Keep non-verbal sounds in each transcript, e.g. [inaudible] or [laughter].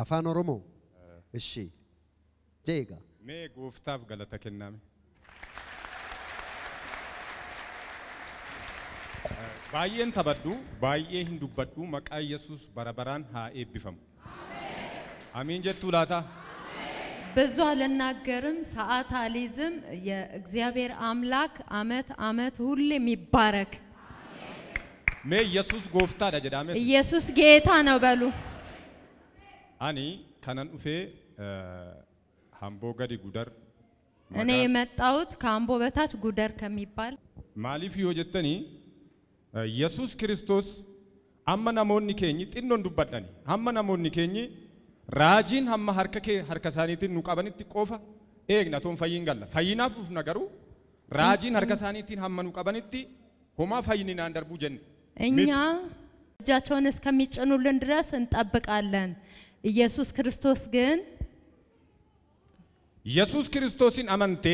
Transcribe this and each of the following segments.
አፋን ኦሮሞ እሺ ደጋ ሜ ጉፍታፍ ገለተ ኬናሜ baay'een tabadhu baay'ee hin dubbadhu maqaa yesus barabaraan haa eebbifamu amiin jettuu laata ብዙ አልናገርም፣ ሰዓት አልይዝም። የእግዚአብሔር አምላክ አመት አመት ሁሌም ይባረክ። ሜ ኢየሱስ ጎፍታ ዳጀዳሜ ኢየሱስ ጌታ ነው በሉ። አኒ ከነን ኡፌ ሀምቦ ገዲ ጉደር እኔ የመጣሁት ከአምቦ በታች ጉደር ከሚባል ማሊፍ ዮጀተኒ ኢየሱስ ክርስቶስ አመ ናሞኒ ኬኝ ጢኖን ዱባዳኒ አመ ኬኝ Raajiin hamma harka kee harka isaaniitiin nu qabanitti qofa eegna toon fayyiin galla. Fayyinaaf dhufna garuu raajiin harka isaaniitiin hamma nu qabanitti ሁማ ፈይንናን ደርቡ ጀን እኛ እጃቸውን እስከሚጭኑልን ድረስ እንጠብቃለን። ኢየሱስ ክርስቶስ ግን ኢየሱስ ክርስቶስን አመንቴ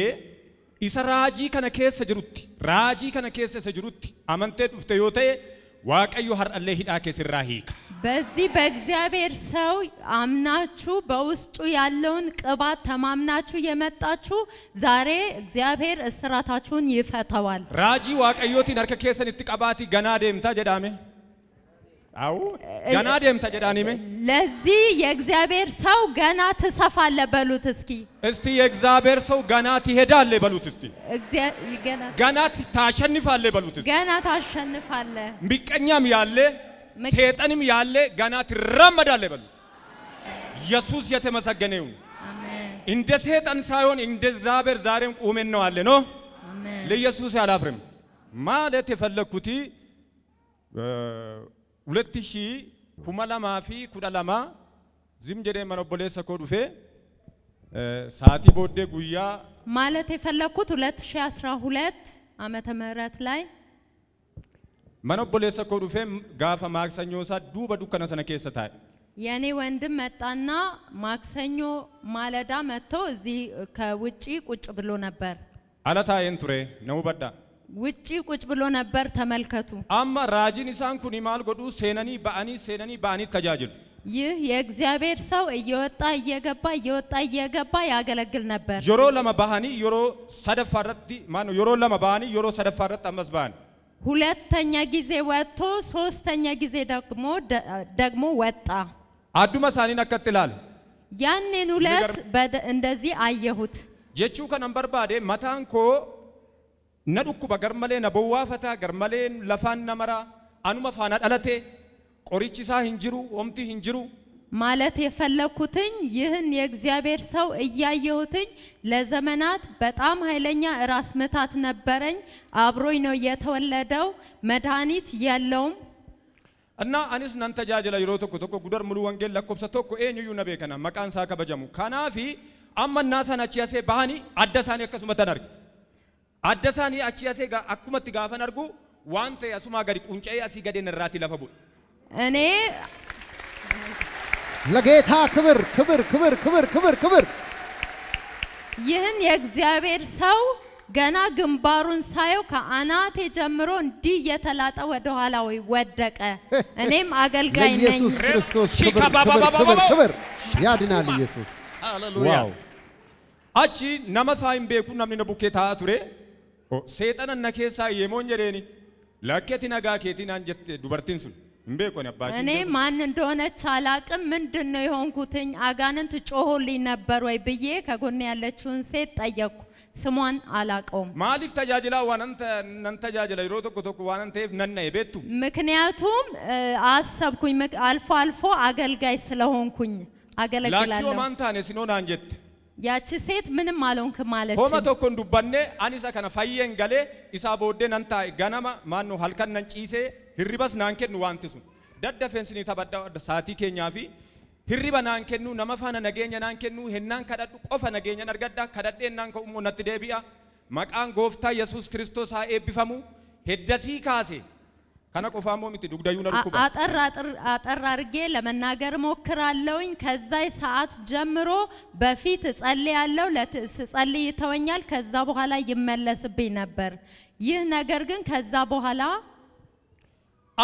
ኢሰ ራጂ ከነ ኬሰ ጅሩቲ ራጂ ከነ ኬሰ ጅሩቲ አመንቴ ዱፍተ ዮ ተኤ ዋቀዮ ሀርአሌ ሂዳ ኬስ ራሂካ በዚህ በእግዚአብሔር ሰው አምናችሁ በውስጡ ያለውን ቅባት ተማምናችሁ የመጣችሁ ዛሬ እግዚአብሔር እስራታችሁን ይፈተዋል። ራጂ ዋቀዮቲ ነርከኬሰን ኬሰን ገና ደምታ ጀዳሜ አው ገና ደምታ ጀዳኒሜ ለዚህ የእግዚአብሔር ሰው ገና ትሰፋለ በሉት እስኪ እስቲ የእግዚአብሔር ሰው ገና ትሄዳለ በሉት እስቲ ገና ታሸንፋለ በሉት እስቲ ገና ታሸንፋለ ሚቀኛም ያለ ሰይጣንም ያለ ገና ትራመዳለ በሉ። ኢየሱስ የተመሰገነ ይሁን። እንደ ሰይጣን ሳይሆን እንደ እግዚአብሔር ዛሬም ቁመን ነው አለ ነው። ለኢየሱስ አላፍርም ማለት የፈለኩት ሁለት ሺ kuma lamaa ኩዳላማ ዝም jedhee mana obboleessa koo dhufe sa'aatii ማለት የፈለግኩት 2012 አመተ ምህረት ላይ mana obboleessa koo dhufee gaafa maaksanyoo isaa duuba dukkana sana keessa taa'e. የእኔ ወንድም መጣና ማክሰኞ ማለዳ መጥቶ እዚህ ከውጪ ቁጭ ብሎ ነበር። አለታየን ቱሬ ነው በዳ ውጪ ቁጭ ብሎ ነበር። ተመልከቱ። አማ ራጂን ኢሳን ኩኒ ማል ጎዱ ሴነኒ በአኒ ሴነኒ በአኒ ተጃጅሉ ይህ የእግዚአብሔር ሰው እየወጣ እየገባ እየወጣ እየገባ ያገለግል ነበር። ዮሮ ለመ ዮሮ ሰደፋ ማነው ዮሮ ለመ ዮሮ ሰደፋ ኢረቲ ሁለተኛ ጊዜ ወጥቶ ሶስተኛ ጊዜ ደግሞ ደግሞ ወጣ። አዱመ ሳኒን አከትላል ያኔን ሁለት እንደዚህ አየሁት። ጀቹ ከነን በርባዴ መታን ነዱኩበ ገርመሌ ነቦዋፈታ ገርመሌን ለፋን ነመራ አኑመ ፋና ደለቴ ቆሪችሳ ሂንጅሩ ኦምቲ ሂንጅሩ ማለት የፈለኩትኝ ይህን የእግዚአብሔር ሰው እያየሁትኝ ለዘመናት በጣም ኃይለኛ ራስ ምታት ነበረኝ። አብሮኝ ነው የተወለደው መድኃኒት የለውም እና አኒስ ናን ተጃጅላ የሮ ቶኮ ቶኮ ጉደር ሙሉ ወንጌል ለኮብሰ ቶኮ ኤንዩ ነቤ ከና መቃንሳ ከበጀሙ በጀሙ ከናፊ አመና ሰናቺ ያሴ ባህኒ አደሳኒ አከሱመ ተናርጊ አደሳኒ አቺ ያሴ ጋ አኩመት ጋፈን አርጉ ዋንተ ያሱማ ጋሪ ቁንጨ ያሲ ጋዴ ራቲ ለፈቡ እኔ ለጌታ ክብር ክብር ክብር ክብር ክብር ክብር። ይህን የእግዚአብሔር ሰው ገና ግንባሩን ሳየው ከአናቴ ጀምሮ እንዲህ እየተላጠ ወደ ኋላ ወደቀ። [laughs] እኔም አገልጋይ ነኝ። ኢየሱስ ክርስቶስ ክብር ክብር ያድናል። ኢየሱስ ሃሌሉያ። አቺ ነመሳይም ሳይን ቤኩ ነምኒ ነቡኬ ቱሬ ሴጠነ ነኬሳ የሞኝ ጀዴኒ ለኬቲ ነጋ ኬቲ ናን ጀት ዱበርቲን ሱን እኔ ማን እንደሆነች አላቅም። ምንድን ነው የሆንኩትኝ? አጋንንት ጮሆልኝ ነበር ወይ ብዬ ከጎን ያለችውን ሴት ጠየቅኩ። ስሟን አላቀውም። ማሊፍ ተጃጅላ ዋነንተ ነንተጃጅላ ይሮ ቶኮ ቶኮ ዋነንተፍ ነነ የቤቱ ምክንያቱም አሰብኩኝ አልፎ አልፎ አገልጋይ ስለሆንኩኝ አገለግላለሁ። ማንታኔ ሲኖን አንጀት ያቺ ሴት ምንም አልሆንክም አለች። ሆመ ቶኮ እንዱባኔ አኒሳ ከነ ፈየን ገሌ ኢሳ ቦዴ ነንታ ገነማ ማኑ ሀልከነን ጪሴ hirribas naan kennu wanti sun daddafeensinii taphadhaa adda saatii keenyaa fi hirriba naan kennu nama faana nageenya naan kennu hennaan kadhadhu qofa nageenyan argadha kadhadhee naan ka'ummoo natti deebi'a maqaan gooftaa yesus kiristoos haa eebbifamu heddasii kaase kana qofaammoo miti dugdayuun arkuba አጠር አድርጌ ለመናገር ሞክራለሁኝ። ከዛ ሰዓት ጀምሮ በፊት እጸልያለሁ፣ ስጸልይ ይተወኛል። ከዛ በኋላ ይመለስብኝ ነበር። yih ነገር gin ከዛ በኋላ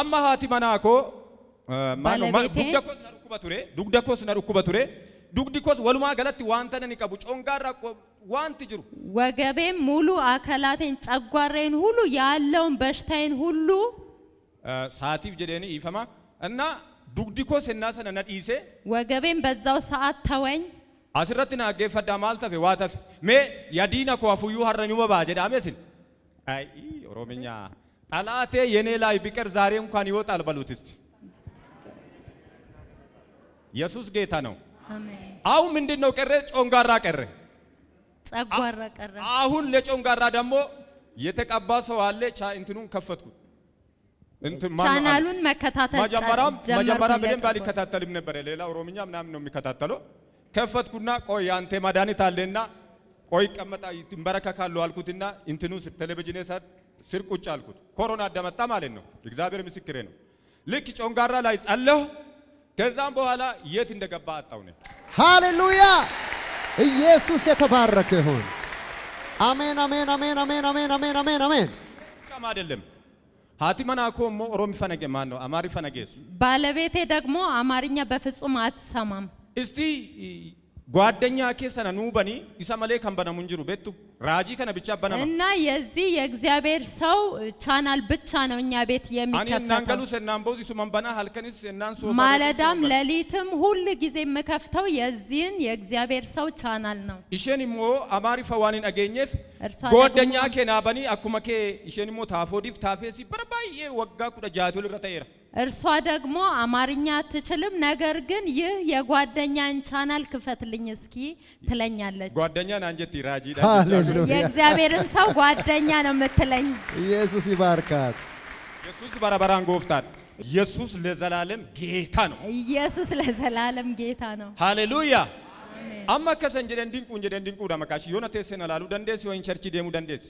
amma haati manaa koo dugda koos na dhukkuba ture dugda koos na dhukkuba ture dugdi koos walumaa galatti waan tanani qabu coongaarraa wanti jiru ወገቤም ሙሉ አካላቴን ጨጓራዬን ሁሉ ያለውን በሽታዬን ሁሉ ሰዓቲፍ ጀደኒ na እና ዱግዲ ኮስ እና ሰነ ነዲሴ na በዛው ሰዓት ተወኝ አስረት ናጌፈዳ ማልተፌ ዋተፌ ሜ ያዲና ኮ አፉዩ ሀረኒመባ ጀዳሜ ሲል አይ ኦሮምኛ ጠላቴ የኔ ላይ ቢቀር ዛሬ እንኳን ይወጣል በሉት እስቲ። ኢየሱስ ጌታ ነው። አሁን ምንድን ነው ቀረ? ጮንጋራ ቀረ፣ ጸጓራ ቀረ። አሁን ለጮንጋራ ደግሞ የተቀባ ሰው አለ። ቻ እንትኑን ከፈትኩት ቻናሉን መከታተል መጀመሪያም መጀመሪያ በደንብ አልከታተልም ነበረ። ሌላ ኦሮምኛ ምናምን ነው የሚከታተለው። ከፈትኩና ቆይ አንተ መድኃኒት አለና ቆይ ቀመጣ ይንበረከካሉ አልኩትና እንትኑ ቴሌቪዥን ሰድ ስር ቁጭ አልኩት። ኮሮና እንደመጣ ማለት ነው። እግዚአብሔር ምስክሬ ነው። ልክ ጮንጋራ ላይ ጸለሁ። ከዛም በኋላ የት እንደገባ አጣው ነኝ። ሃሌሉያ! ኢየሱስ የተባረከ ይሁን። አሜን፣ አሜን፣ አሜን፣ አሜን፣ አሜን፣ አሜን፣ አሜን፣ አሜን። ጫማ አይደለም ሀቲመና እኮ ሞ ኦሮሚ ፈነገ ማን ነው አማሪ ፈነገ። ባለቤቴ ደግሞ አማርኛ በፍጹም አትሰማም። እስቲ ጓደኛ ኬሰነ ኑበኒ ኢሳ መሌ ከን በነሙ ቤቱ ራጂ ከነ ብቻ በነማ እና የዚህ የእግዚአብሔር ሰው ቻናል ብቻ ነው እኛ ቤት የሚከፈተው። አኒ እናንገሉ ሰናን ቦዚ ሱመን በና እናን ሶፋ ማለዳም ለሊትም ሁል ጊዜ የምከፍተው የዚህን የእግዚአብሔር ሰው ቻናል ነው። ኢሽን ሞ አማሪ ፈዋኒን አገኘፍ ጓደኛ ኬና በኒ አኩመ ኬ ሞ ታፎዲፍ ታፌሲ በርባዬ ወጋ ኩደ ጃቶል ረተየራ እርሷ ደግሞ አማርኛ አትችልም፣ ነገር ግን ይህ የጓደኛን ቻናል ክፈትልኝ እስኪ ትለኛለች። ጓደኛን አንጀት ይራጂ። የእግዚአብሔርን ሰው ጓደኛ ነው የምትለኝ። ኢየሱስ ይባርካት። ኢየሱስ በረበራን ጎፍታል። ኢየሱስ ለዘላለም ጌታ ነው። ኢየሱስ ለዘላለም ጌታ ነው። ሃሌሉያ አማ ከሰንጀ ደንዲንቁ እንጀ ደንዲንቁ ዲንቁ ደመቃሽ ዮነ ቴሰን ላሉ ደንዴስ ወይን ቸርች ደሙ ደንዴስ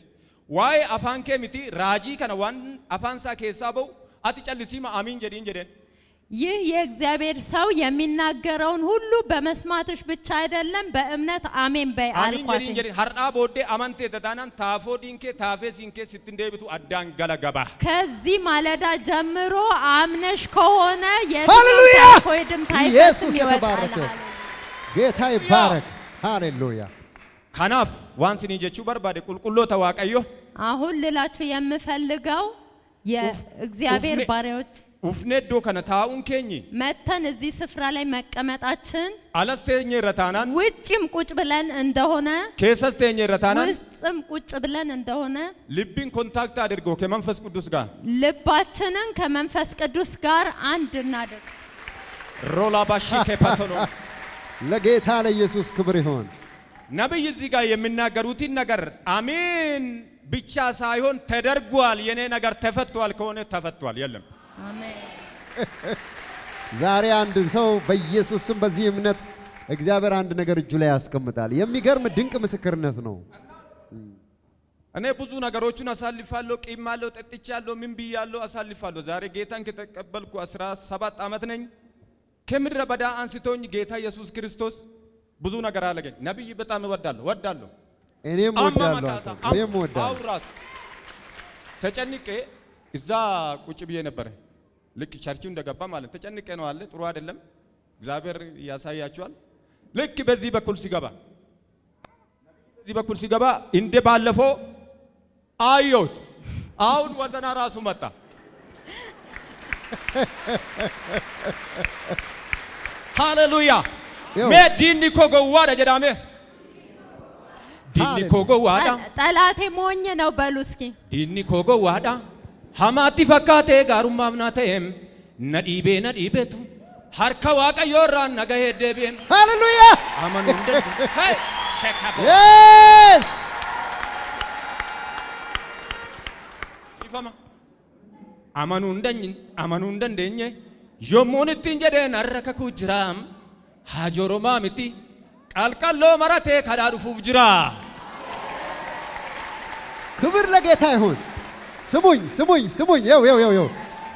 ዋይ አፋን ኬ ሚቲ ራጂ ከነ ዋን አፋንሳ ኬሳ በው አትጨልሲማ አሚን ጀዲን ጀደን ይህ የእግዚአብሔር ሰው የሚናገረውን ሁሉ በመስማትሽ ብቻ አይደለም በእምነት አሜን በይ አልኳት። ሀርዳ ቦዴ አመንቴ ተታናን ታፎ ዲንኬ ታፌ ሲንኬ ስትንደብቱ አዳን ገለገባ ከዚህ ማለዳ ጀምሮ አምነሽ ከሆነ የትኛውም ኢየሱስ የተባረከ ጌታ ይባረክ። ሃሌሉያ። ከናፍ ዋንስኒ ጀቹ በርባዴ ቁልቁሎ ተዋቀዮ አሁን ልላችሁ የምፈልገው የእግዚአብሔር ባሪያዎች ውፍኔዶ ከነ ታኡን ኬኝ መተን እዚህ ስፍራ ላይ መቀመጣችን አለስቴኝ ረታናን ውጭም ቁጭ ብለን እንደሆነ ኬሰስቴኝ ረታናን ውስጥም ቁጭ ብለን እንደሆነ ልብን ኮንታክት አድርጎ ከመንፈስ ቅዱስ ጋር ልባችንን ከመንፈስ ቅዱስ ጋር አንድ እናድርግ። ሮላ ባሺ [laughs] ለጌታ ለኢየሱስ ክብር ይሆን። ነቢይ እዚህ ጋር የሚናገሩትን ነገር አሜን ብቻ ሳይሆን ተደርጓል። የኔ ነገር ተፈቷል ከሆነ ተፈቷል። የለም ዛሬ አንድ ሰው በኢየሱስም በዚህ እምነት እግዚአብሔር አንድ ነገር እጁ ላይ ያስቀምጣል። የሚገርም ድንቅ ምስክርነት ነው። እኔ ብዙ ነገሮችን አሳልፋለሁ። ቂማለሁ፣ ጠጥቻለሁ፣ ምን ብያለሁ፣ አሳልፋለሁ። ዛሬ ጌታን ከተቀበልኩ አስራ ሰባት ዓመት ነኝ። ከምድረ በዳ አንስቶኝ ጌታ ኢየሱስ ክርስቶስ ብዙ ነገር አለገኝ። ነብይ በጣም እወዳለሁ ወዳለሁ። እኔም ወዳለሁ እኔም ወዳለሁ። ራስ ተጨንቄ እዛ ቁጭ ብዬ ነበረ። ልክ ቸርቹ እንደገባ ማለት ተጨንቄ ነው አለ። ጥሩ አይደለም። እግዚአብሔር ያሳያችኋል። ልክ በዚህ በኩል ሲገባ በዚህ በኩል ሲገባ እንደ ባለፈው አየሁት። አሁን ወዘና ራሱ መጣ። [laughs] ሃሌሉያ ሜ ኮ ገዋደ ዲኒ ኮጎ ዋዳ ጠላቴ ሞኝ ነው በሉ እስኪ ዲኒ ኮጎ ዋዳ ሀማቲ ፈካቴ ጋሩማ ምና ነዲቤ ነዲቤቱ ሀርከ ዋቀዮ ራ ነገሄ ደቤም ሃሌሉያ አመኑ እንደ የስ ይፈማ አመኑ እንደኝ አመኑ እንደንደኘ yommuu ittiin jedheen harraka kuu jiraam haajooromaa miti qalqalloo maratee ክብር ለጌታ ይሁን። ስሙኝ ስሙኝ ስሙኝ። ይው ይው ይው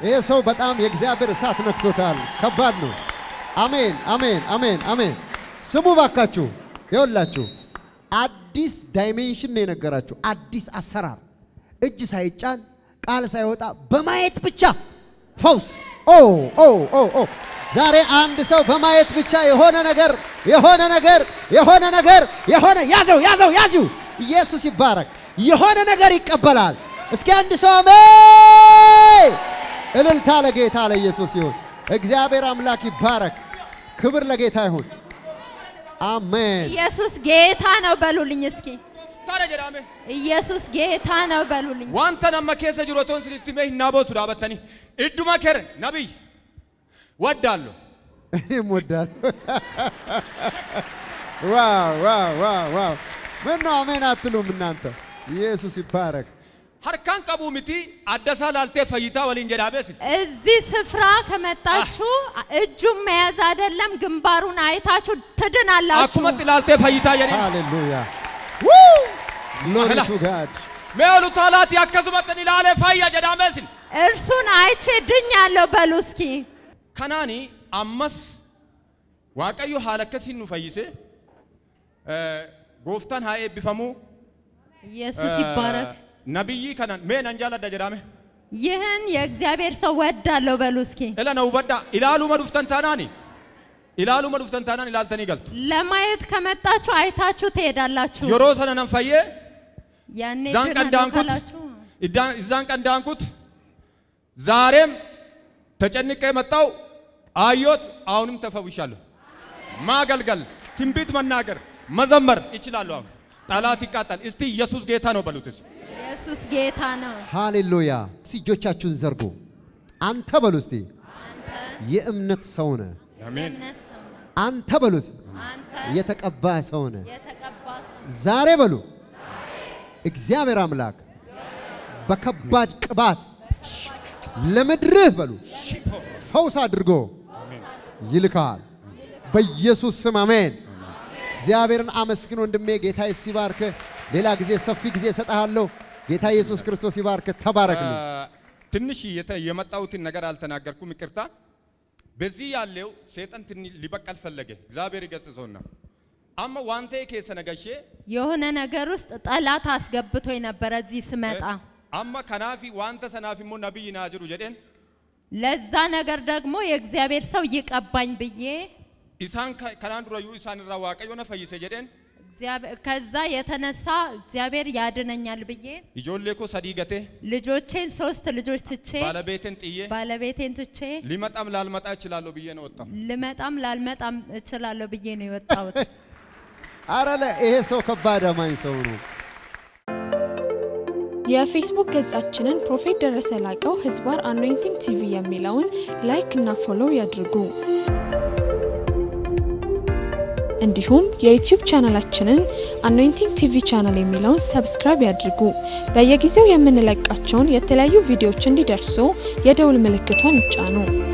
ይሄ ሰው በጣም የእግዚአብሔር እሳት ነክቶታል። ከባድ ነው። አሜን አሜን አሜን አሜን። ስሙ ባካችሁ፣ ይወላችሁ አዲስ ዳይሜንሽን ነው የነገራችሁ። አዲስ አሰራር፣ እጅ ሳይጫን ቃል ሳይወጣ በማየት ብቻ ፈውስ። ኦ ኦ ኦ ኦ ዛሬ አንድ ሰው በማየት ብቻ የሆነ ነገር የሆነ ነገር የሆነ ነገር የሆነ ያዘው ያዘው ያዙ ኢየሱስ ይባረክ። የሆነ ነገር ይቀበላል። እስኪ አንድ ሰው አሜን! እልልታ ለጌታ ለኢየሱስ ይሁን። እግዚአብሔር አምላክ ይባረክ። ክብር ለጌታ ይሁን። አሜን። ኢየሱስ ጌታ ነው በሉልኝ እስኪ ኢየሱስ ጌታ ነው በሉልኝ። ዋንተ ነመ ኬሰ ጅሮቶን ስልትሜ ሂናቦሱ ዳበተኒ እዱ ከረ ነቢይ ወዳሉ እኔም ወዳሉ [laughs] ዋው ዋው ዋው ዋው! ምን ነው አሜን አትሉም እናንተ? ኢየሱስ ይባረክ። ሀርካን ቀቡ ምቲ አደሳ ላልቴ ፈይታ ወሊን ጀዳቤስ እዚህ ስፍራ ከመጣችሁ ah. እጁን መያዝ አይደለም ግንባሩን አይታችሁ ትድናላችሁ። አኩመት ላልቴ ፈይታ የኔ ሃሌሉያ ግሎሪ ቱ ጋድ ሜሉ ታላት ያከሱመትን ይላለ ፈያ ጀዳሜስን እርሱን አይቼ ድኛለሁ በሉ እስኪ ከናኒ አመስ ዋቀዩ ሀለከሲኑ ፈይሴ ጎፍታን ሀኤ ቢፈሙ ኢየሱስ ይባረክ። ሜን ይህን የእግዚአብሔር ሰው ወዳለሁ በሉ እስኪ እለነ ውበዳ ኢላሉ መዱፍተን ታናኒ ኢላሉ መዱፍተን ለማየት ከመጣችሁ አይታችሁ ትሄዳላችሁ። ሰነነን ፈዬ ያኔ ዛን እዛን ዛሬም አዮት አሁንም ተፈውሻለሁ። ማገልገል፣ ትንቢት መናገር፣ መዘመር አሁን ጠላት ይቃጣል። እስቲ ኢየሱስ ጌታ ነው በሉት። ኢየሱስ ጌታ ነው። ሃሌሉያ። እስቲ እጆቻችሁን ዘርጉ። አንተ በሉ እስቲ የእምነት ሰው ነህ። አሜን። አንተ በሉት የተቀባ ሰው ነህ። ዛሬ በሉ እግዚአብሔር አምላክ በከባድ ቅባት ለምድርህ በሉ ፈውስ አድርጎ ይልካል። በኢየሱስ ስም አሜን። እግዚአብሔርን አመስግን ወንድሜ። ጌታ ኢየሱስ ይባርክ። ሌላ ጊዜ ሰፊ ጊዜ እሰጥሃለሁ። ጌታ ኢየሱስ ክርስቶስ ይባርክ። ተባረክ። ትንሽ የመጣሁትን ነገር አልተናገርኩም፣ ይቅርታ። በዚህ ያለው ሰይጣን ሊበቀል ፈለገ፣ እግዚአብሔር ይገጽዞና አማ ዋንቴ ኬሰ ነገሼ የሆነ ነገር ውስጥ ጠላት አስገብቶ የነበረ እዚህ ስመጣ አማ ከናፊ ዋንተ ሰናፊ ሰናፊሞ ነብይ ናጅሩ ጀደን ለዛ ነገር ደግሞ የእግዚአብሔር ሰው ይቀባኝ ብዬ ኢሳን ከናን ዱረዩ ኢሳን ራ ዋቀዮነ ፈይሴ ጀደን ከዛ የተነሳ እግዚአብሔር ያድነኛል ብዬ ኢጆሌ ኮ ሰዲ ልጆቼን ሶስት ልጆች ትቼ ባለቤቴን ጥዬ ባለቤቴን ትቼ ሊመጣም ላልመጣ እችላለሁ ብዬ ነው ወጣሁ። ልመጣም ላልመጣም እችላለሁ ብዬ ነው የወጣሁት። አረ ይሄ ሰው ከባድ አማኝ ሰው ነው። የፌስቡክ ገጻችንን ፕሮፌት ደረሰ ላቀው ህዝባር አኖይንቲንግ ቲቪ የሚለውን ላይክ እና ፎሎው ያድርጉ። እንዲሁም የዩቲዩብ ቻናላችንን አኖይንቲንግ ቲቪ ቻናል የሚለውን ሰብስክራይብ ያድርጉ። በየጊዜው የምንለቃቸውን የተለያዩ ቪዲዮዎች እንዲደርሱ የደውል ምልክቷን ይጫኑ።